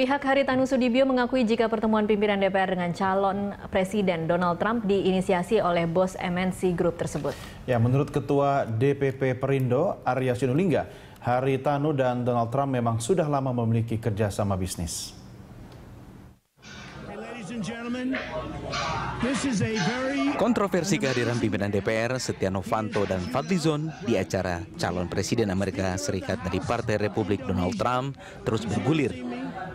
Pihak Haritanu Sudibyo mengakui jika pertemuan pimpinan DPR dengan calon Presiden Donald Trump diinisiasi oleh bos MNC Group tersebut. Ya, menurut Ketua DPP Perindo, Arya Sinulinga, Haritanu dan Donald Trump memang sudah lama memiliki kerjasama bisnis. Kontroversi kehadiran pimpinan DPR Setia Novanto dan Fadlizon di acara calon presiden Amerika Serikat dari Partai Republik Donald Trump terus bergulir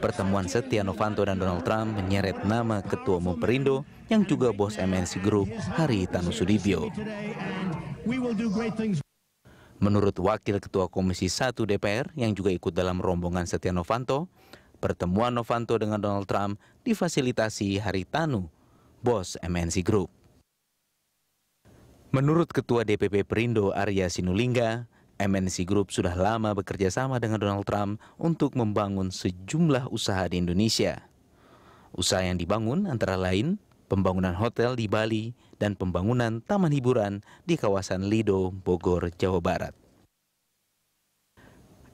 Pertemuan Setia Novanto dan Donald Trump menyeret nama Ketua Umum Perindo yang juga bos MNC Group, Hari Tanu Sudibyo. Menurut Wakil Ketua Komisi 1 DPR yang juga ikut dalam rombongan Setia Novanto, pertemuan Novanto dengan Donald Trump difasilitasi Hari Tanu, bos MNC Group. Menurut Ketua DPP Perindo Arya Sinulinga, MNC Group sudah lama bekerja sama dengan Donald Trump untuk membangun sejumlah usaha di Indonesia. Usaha yang dibangun antara lain pembangunan hotel di Bali dan pembangunan taman hiburan di kawasan Lido, Bogor, Jawa Barat.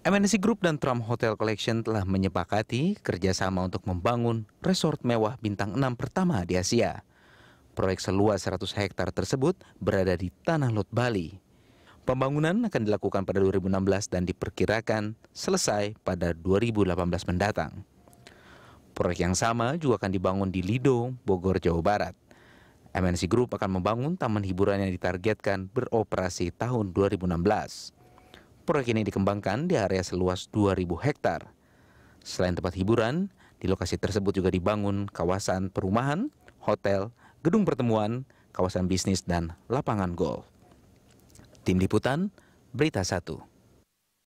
MNC Group dan Trump Hotel Collection telah menyepakati kerjasama untuk membangun resort mewah bintang 6 pertama di Asia. Proyek seluas 100 hektar tersebut berada di Tanah Lot, Bali. Pembangunan akan dilakukan pada 2016 dan diperkirakan selesai pada 2018 mendatang. Proyek yang sama juga akan dibangun di Lido, Bogor, Jawa Barat. MNC Group akan membangun taman hiburan yang ditargetkan beroperasi tahun 2016. Proyek ini dikembangkan di area seluas 2.000 hektar. Selain tempat hiburan, di lokasi tersebut juga dibangun kawasan perumahan, hotel, gedung pertemuan, kawasan bisnis, dan lapangan golf. Tim Liputan, Berita 1.